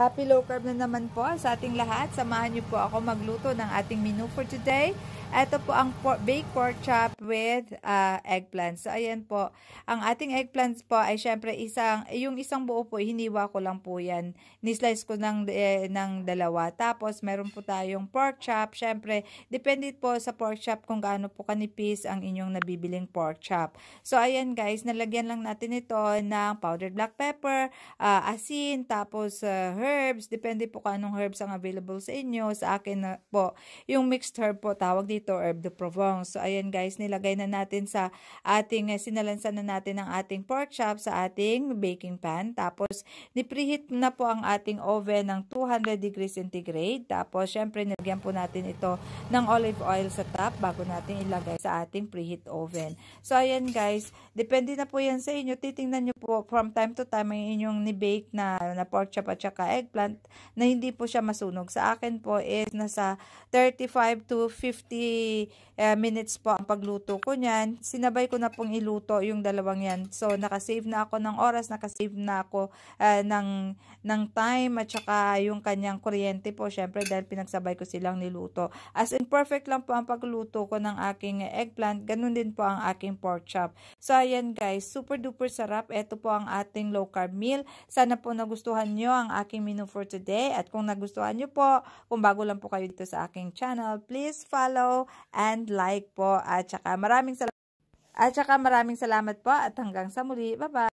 Happy low carb na naman po sa ating lahat. Samahan niyo po ako magluto ng ating menu for today. Ito po ang pork, baked pork chop with uh, eggplant. So, ayan po. Ang ating eggplants po ay syempre isang, yung isang buo po, hiniwa ko lang po yan. Nislice ko ng, eh, ng dalawa. Tapos, meron po tayong pork chop. Syempre, depende po sa pork chop kung gaano po kanipis ang inyong nabibiling pork chop. So, ayan guys, nalagyan lang natin ito ng powdered black pepper, uh, asin, tapos uh, herbs, depende po kung anong herbs ang available sa inyo. Sa akin na uh, po, yung mixed herb po, tawag dito herb de Provence. So, ayan guys, nilagay na natin sa ating, uh, sinalansan na natin ang ating pork chop sa ating baking pan. Tapos, nipreheat na po ang ating oven ng 200 degrees centigrade. Tapos, syempre, nilagyan po natin ito ng olive oil sa top bago natin ilagay sa ating preheat oven. So, ayan guys, depende na po yan sa inyo. Titingnan nyo po from time to time ang inyong ni-bake steak na, ano, na pork chop at saka eggplant na hindi po siya masunog. Sa akin po is nasa 35 to 50 uh, eh, minutes po ang pagluto ko niyan. Sinabay ko na pong iluto yung dalawang yan. So nakasave na ako ng oras, nakasave na ako uh, ng, ng time at saka yung kanyang kuryente po syempre dahil pinagsabay ko silang niluto. As in perfect lang po ang pagluto ko ng aking eggplant. Ganun din po ang aking pork chop. So ayan guys, super duper sarap. Ito po ang ating low carb meal. Sana sana po nagustuhan nyo ang aking menu for today. At kung nagustuhan nyo po, kung bago lang po kayo dito sa aking channel, please follow and like po. At saka maraming salamat. At saka maraming salamat po at hanggang sa muli. Bye-bye!